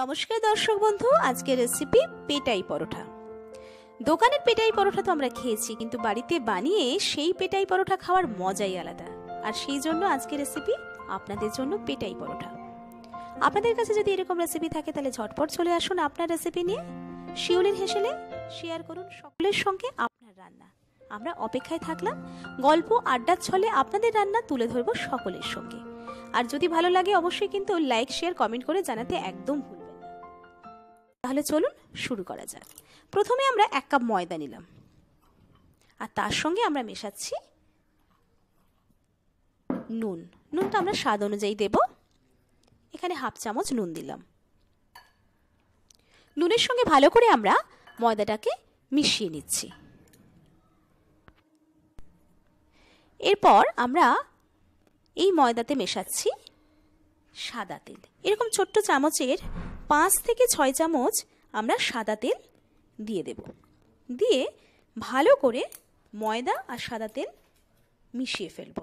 নমস্কার দর্শক বন্ধু আজকের রেসিপি পেটাই পরোটা দোকানের পেটাই পরোটা তো আমরা খেয়েছি কিন্তু বাড়িতে বানিয়ে সেই পেটাই পরোটা খাওয়ার মজাই আলাদা আর সেই জন্য আজকের রেসিপি আপনাদের জন্য পেটাই পরোটা আপনাদের কাছে যদি এরকম রেসিপি থাকে তাহলে ঝটপট চলে আসুন আপনার রেসিপি নিয়ে শিউলির হেসেলে শেয়ার করুন সকলের সঙ্গে আপনার রান্না আমরা অপেক্ষায় থাকলাম গল্প আড্ডার ছলে আপনাদের রান্না তুলে ধরব সকলের সঙ্গে আর যদি ভালো লাগে অবশ্যই কিন্তু লাইক শেয়ার কমেন্ট করে জানাতে একদম ভুল তাহলে চলুন শুরু করা যাক প্রথমে আমরা এক কাপ ময়দা নিলাম আর তার সঙ্গে আমরা মেশাচ্ছি নুন নুনটা আমরা স্বাদ অনুযায়ী দেব এখানে হাফ চামচ নুন দিলাম নুনের সঙ্গে ভালো করে আমরা ময়দাটাকে মিশিয়ে নিচ্ছি এরপর আমরা এই ময়দাতে মেশাচ্ছি সাদা তেল এরকম ছোট্ট চামচের পাঁচ থেকে ছয় চামচ আমরা সাদা তেল দিয়ে দেব দিয়ে ভালো করে ময়দা আর সাদা তেল মিশিয়ে ফেলব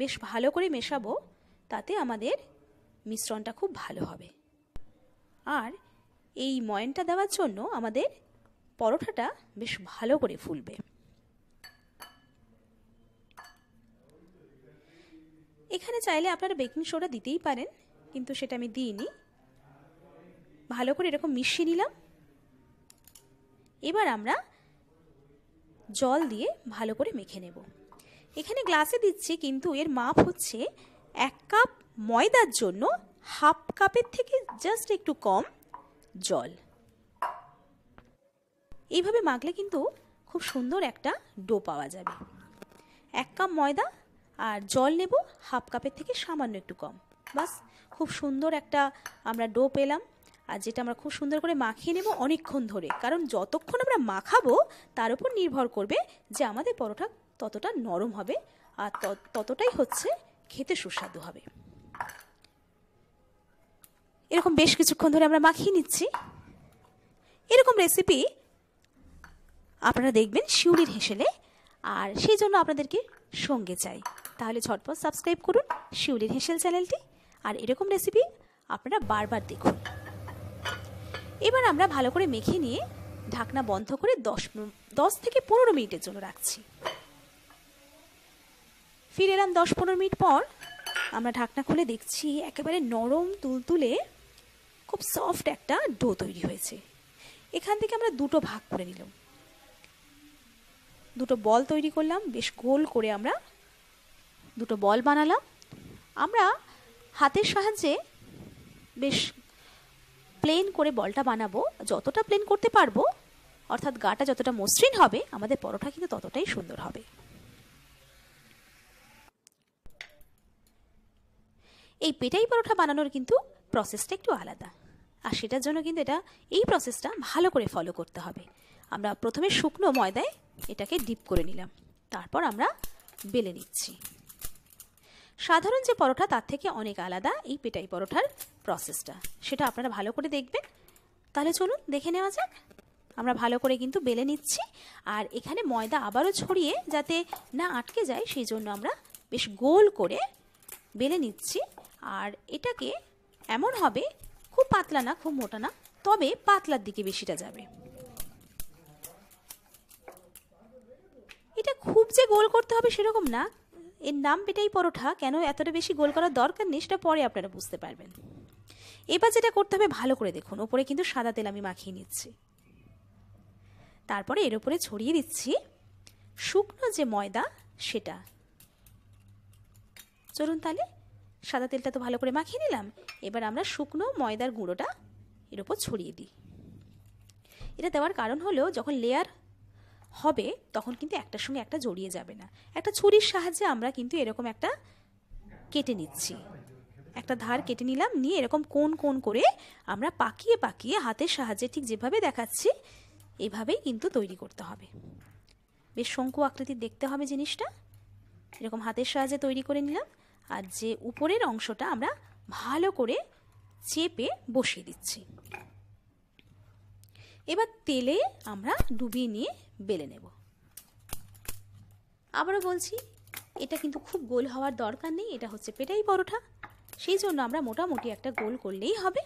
বেশ ভালো করে মেশাবো তাতে আমাদের মিশ্রণটা খুব ভালো হবে আর এই ময়নটা দেওয়ার জন্য আমাদের পরোটাটা বেশ ভালো করে ফুলবে এখানে চাইলে আপনারা বেকিং সোডা দিতেই পারেন কিন্তু সেটা আমি দিইনি ভালো করে এরকম মিশিয়ে নিলাম এবার আমরা জল দিয়ে ভালো করে মেখে নেব এখানে গ্লাসে দিচ্ছি কিন্তু এর মাপ হচ্ছে এক কাপ ময়দার জন্য হাফ কাপের থেকে জাস্ট একটু কম জল এইভাবে মাখলে কিন্তু খুব সুন্দর একটা ডো পাওয়া যাবে এক কাপ ময়দা আর জল নেব হাফ কাপের থেকে সামান্য একটু কম বাস খুব সুন্দর একটা আমরা ডো পেলাম আর যেটা আমরা খুব সুন্দর করে মাখিয়ে নেব অনেকক্ষণ ধরে কারণ যতক্ষণ আমরা মাখাবো তার উপর নির্ভর করবে যে আমাদের পরোটা ততটা নরম হবে আর ততটাই হচ্ছে খেতে সুস্বাদু হবে এরকম বেশ কিছুক্ষণ ধরে আমরা মাখিয়ে নিচ্ছি এরকম রেসিপি আপনারা দেখবেন শিউলির হেসেলে আর সেই জন্য আপনাদেরকে সঙ্গে চাই তাহলে ঝটপট সাবস্ক্রাইব করুন শিউলির হেসেল চ্যানেলটি আর এরকম রেসিপি আপনারা বারবার দেখুন এবার আমরা ভালো করে মেখে নিয়ে ঢাকনা বন্ধ করে দশ দশ থেকে পনেরো মিনিটের জন্য রাখছি ফিরে এলাম দশ পনেরো মিনিট পর আমরা ঢাকনা খুলে দেখছি একেবারে নরম তুলতুলে খুব সফট একটা ডো তৈরি হয়েছে এখান থেকে আমরা দুটো ভাগ করে নিলাম দুটো বল তৈরি করলাম বেশ গোল করে আমরা দুটো বল বানালাম আমরা হাতের সাহায্যে বেশ প্লেন করে বলটা বানাবো যতটা প্লেন করতে পারবো অর্থাৎ গাটা যতটা মসৃণ হবে আমাদের পরোটা কিন্তু ততটাই সুন্দর হবে এই পেটাই পরোটা বানানোর কিন্তু প্রসেসটা একটু আলাদা আর সেটার জন্য কিন্তু এটা এই প্রসেসটা ভালো করে ফলো করতে হবে আমরা প্রথমে শুকনো ময়দায় এটাকে ডিপ করে নিলাম তারপর আমরা বেলে নিচ্ছি সাধারণ যে পরোটা তার থেকে অনেক আলাদা এই পেটাই পরোটার প্রসেসটা সেটা আপনারা ভালো করে দেখবেন তাহলে চলুন দেখে নেওয়া যাক আমরা ভালো করে কিন্তু বেলে নিচ্ছি আর এখানে ময়দা আবারও ছড়িয়ে যাতে না আটকে যায় সেই জন্য আমরা বেশ গোল করে বেলে নিচ্ছি আর এটাকে এমন হবে খুব পাতলা না খুব মোটা না তবে পাতলার দিকে বেশিটা যাবে এটা খুব যে গোল করতে হবে সেরকম না এর নাম পেটাই পরোঠা কেন এতটা বেশি গোল করার দরকার নেই সেটা পরে আপনারা বুঝতে পারবেন এবার যেটা করতে হবে ভালো করে দেখুন ওপরে কিন্তু সাদা তেল আমি মাখিয়ে নিচ্ছি তারপরে এর উপরে ছড়িয়ে দিচ্ছি শুকনো যে ময়দা সেটা চলুন তাহলে সাদা তেলটা তো ভালো করে মাখিয়ে নিলাম এবার আমরা শুকনো ময়দার গুঁড়োটা এর উপর ছড়িয়ে দিই এটা দেওয়ার কারণ হলো যখন লেয়ার হবে তখন কিন্তু একটার সঙ্গে একটা জড়িয়ে যাবে না একটা ছুরির সাহায্যে আমরা কিন্তু এরকম একটা কেটে নিচ্ছি একটা ধার কেটে নিলাম নিয়ে এরকম কোন কোন করে আমরা পাকিয়ে পাকিয়ে হাতের সাহায্যে ঠিক যেভাবে দেখাচ্ছি এভাবেই কিন্তু তৈরি করতে হবে বেশ শঙ্কু আকৃতির দেখতে হবে জিনিসটা এরকম হাতের সাহায্যে তৈরি করে নিলাম আর যে উপরের অংশটা আমরা ভালো করে চেপে বসিয়ে দিচ্ছি এবার তেলে আমরা ডুবিয়ে নিয়ে বেলে নেব আবারও বলছি এটা কিন্তু খুব গোল হওয়ার দরকার নেই এটা হচ্ছে পেটাই পরোটা সেই জন্য আমরা মোটামুটি একটা গোল করলেই হবে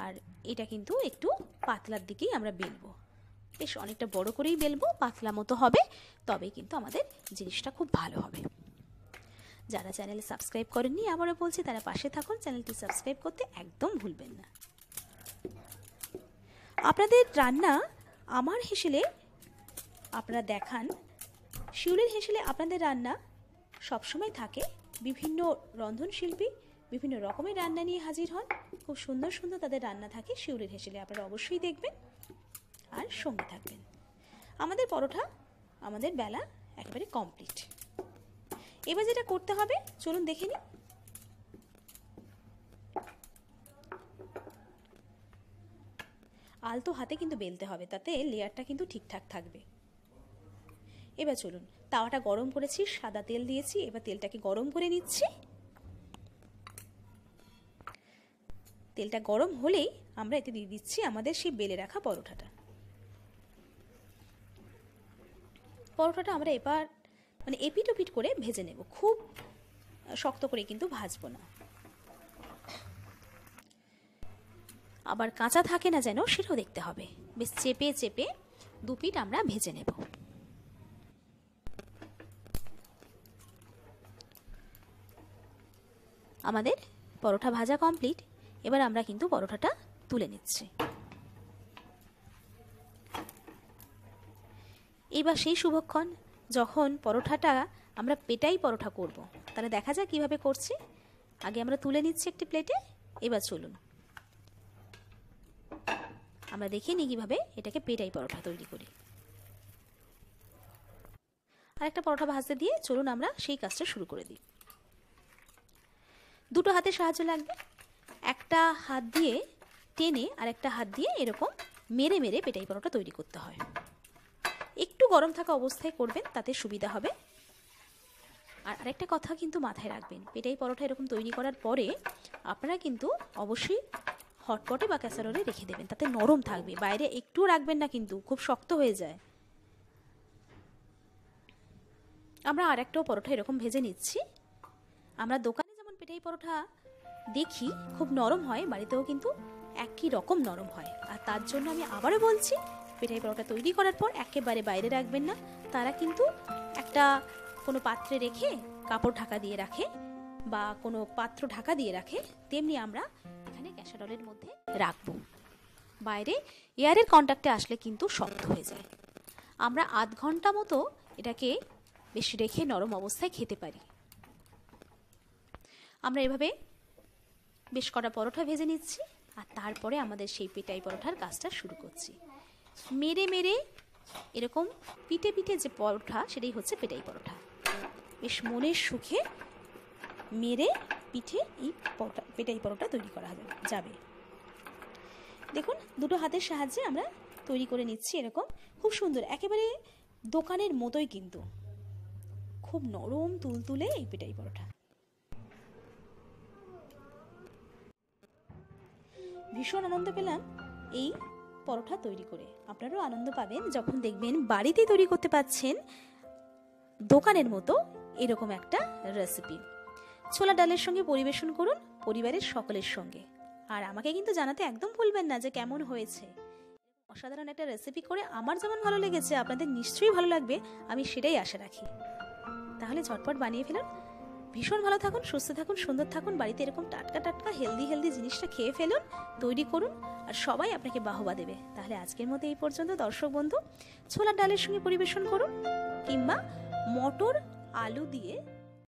আর এটা কিন্তু একটু পাতলার দিকেই আমরা বেলবো বেশ অনেকটা বড় করেই বেলবো পাতলা মতো হবে তবেই কিন্তু আমাদের জিনিসটা খুব ভালো হবে যারা চ্যানেল সাবস্ক্রাইব করেননি আবারও বলছি তারা পাশে থাকুন চ্যানেলটি সাবস্ক্রাইব করতে একদম ভুলবেন না আপনাদের রান্না আমার হেসেলে আপনারা দেখান শিউলির হেসেলে আপনাদের রান্না সবসময় থাকে বিভিন্ন রন্ধনশিল্পী বিভিন্ন রকমের রান্না নিয়ে হাজির হন খুব সুন্দর সুন্দর তাদের রান্না থাকে শিউলির হেসেলে আপনারা অবশ্যই দেখবেন আর সঙ্গে থাকবেন আমাদের পরোটা আমাদের বেলা একেবারে কমপ্লিট এবার যেটা করতে হবে চলুন দেখে নিই আলতো হাতে কিন্তু বেলতে হবে তাতে লেয়ারটা কিন্তু ঠিকঠাক থাকবে এবার চলুন তাওয়াটা গরম করেছি সাদা তেল দিয়েছি এবার তেলটাকে গরম করে নিচ্ছি তেলটা গরম হলেই আমরা এতে দিয়ে দিচ্ছি আমাদের সেই বেলে রাখা পরোটাটা পরোটাটা আমরা এবার মানে এপিট ওপিট করে ভেজে নেব খুব শক্ত করে কিন্তু ভাজবো না আবার কাঁচা থাকে না যেন সেটাও দেখতে হবে বেশ চেপে চেপে দু আমরা ভেজে নেব আমাদের পরোটা ভাজা কমপ্লিট এবার আমরা কিন্তু পরোটাটা তুলে নিচ্ছি এবার সেই শুভক্ষণ যখন পরোঠাটা আমরা পেটাই পরোটা করব। তাহলে দেখা যাক কিভাবে করছি আগে আমরা তুলে নিচ্ছি একটি প্লেটে এবার চলুন আমরা দেখে নিই কীভাবে এটাকে পেটাই পরোটা তৈরি করি আর একটা পরোটা ভাজতে দিয়ে চলুন আমরা সেই কাজটা শুরু করে দিই দুটো হাতের সাহায্য লাগবে একটা হাত দিয়ে টেনে আর একটা হাত দিয়ে এরকম মেরে মেরে পেটাই পরোটা তৈরি করতে হয় একটু গরম থাকা অবস্থায় করবেন তাতে সুবিধা হবে আর আরেকটা কথা কিন্তু মাথায় রাখবেন পেটাই পরোটা এরকম তৈরি করার পরে আপনারা কিন্তু অবশ্যই হটপটে বা ক্যাসারোলে রেখে দেবেন তাতে নরম থাকবে বাইরে একটু রাখবেন না কিন্তু খুব শক্ত হয়ে যায় আমরা আর একটাও পরোটা এরকম ভেজে নিচ্ছি আমরা দোকানে যেমন পেটাই পরোটা দেখি খুব নরম হয় বাড়িতেও কিন্তু একই রকম নরম হয় আর তার জন্য আমি আবারও বলছি পেটাই পরোটা তৈরি করার পর একেবারে বাইরে রাখবেন না তারা কিন্তু একটা কোনো পাত্রে রেখে কাপড় ঢাকা দিয়ে রাখে বা কোনো পাত্র ঢাকা দিয়ে রাখে তেমনি আমরা ক্যাসারলের মধ্যে রাখব বাইরে এয়ারের কন্ট্যাক্টে আসলে কিন্তু শক্ত হয়ে যায় আমরা আধ ঘন্টা মতো এটাকে বেশ রেখে নরম অবস্থায় খেতে পারি আমরা এভাবে বেশ কটা পরোটা ভেজে নিচ্ছি আর তারপরে আমাদের সেই পেটাই পরোটার কাজটা শুরু করছি মেরে মেরে এরকম পিঠে পিঠে যে পরোটা সেটাই হচ্ছে পেটাই পরোটা বেশ মনের সুখে মেরে পিঠে এই পরোটা পেটাই পরোটা তৈরি করা যাবে দেখুন দুটো হাতের সাহায্যে আমরা তৈরি করে নিচ্ছি এরকম খুব সুন্দর একেবারে দোকানের মতোই কিন্তু খুব নরম তুলতুলে এই পেটাই পরোটা ভীষণ আনন্দ পেলাম এই পরোটা তৈরি করে আপনারাও আনন্দ পাবেন যখন দেখবেন বাড়িতে তৈরি করতে পাচ্ছেন দোকানের মতো এরকম একটা রেসিপি ছোলা ডালের সঙ্গে পরিবেশন করুন পরিবারের সকলের সঙ্গে আর আমাকে কিন্তু জানাতে একদম ভুলবেন না যে কেমন হয়েছে অসাধারণ একটা রেসিপি করে আমার যেমন ভালো লেগেছে আপনাদের নিশ্চয়ই ভালো লাগবে আমি সেটাই আশা রাখি তাহলে ঝটপট বানিয়ে ফেলুন ভীষণ ভালো থাকুন সুস্থ থাকুন সুন্দর থাকুন বাড়িতে এরকম টাটকা টাটকা হেলদি হেলদি জিনিসটা খেয়ে ফেলুন তৈরি করুন আর সবাই আপনাকে বাহবা দেবে তাহলে আজকের মতো এই পর্যন্ত দর্শক বন্ধু ছোলার ডালের সঙ্গে পরিবেশন করুন কিংবা মটর আলু দিয়ে